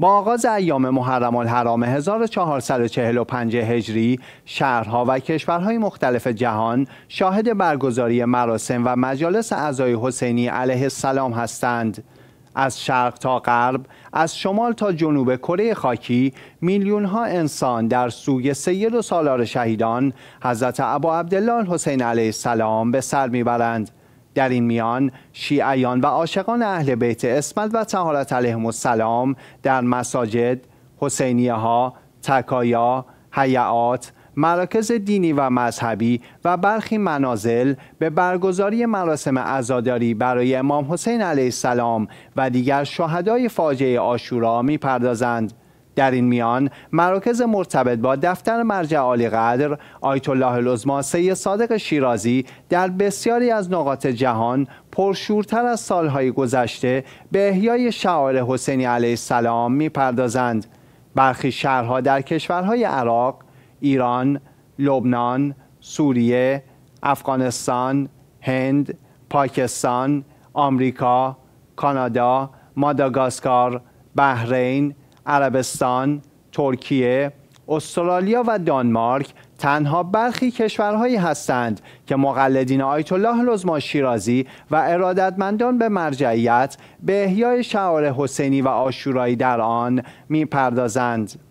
با آغاز ایام محرم الحرام 1445 هجری شهرها و کشورهای مختلف جهان شاهد برگزاری مراسم و مجالس اعضای حسینی علیه السلام هستند از شرق تا غرب از شمال تا جنوب کره خاکی میلیون ها انسان در سوی سید و سالار شهیدان حضرت ابا عبدالله حسین علیه السلام به سر میبرند در این میان شیعیان و عاشقان اهل بیت اسمت و تهارت علیهم السلام در مساجد، حسینیه ها، تکایا، حیعات، مراکز دینی و مذهبی و برخی منازل به برگزاری مراسم عزاداری برای امام حسین علیه السلام و دیگر شهدای فاجعه آشورا میپردازند. در این میان مراکز مرتبط با دفتر مرجع عالی قدر آیت الله العظما سی صادق شیرازی در بسیاری از نقاط جهان پرشورتر از سالهای گذشته به احیای شعار حسینی علیه السلام میپردازند برخی شهرها در کشورهای عراق، ایران، لبنان، سوریه، افغانستان، هند، پاکستان، آمریکا، کانادا، ماداگاسکار، بحرین، عربستان، ترکیه، استرالیا و دانمارک تنها برخی کشورهایی هستند که مقلدین آیت الله لزما شیرازی و ارادتمندان به مرجعیت به احیای شعار حسینی و آشورایی در آن میپردازند.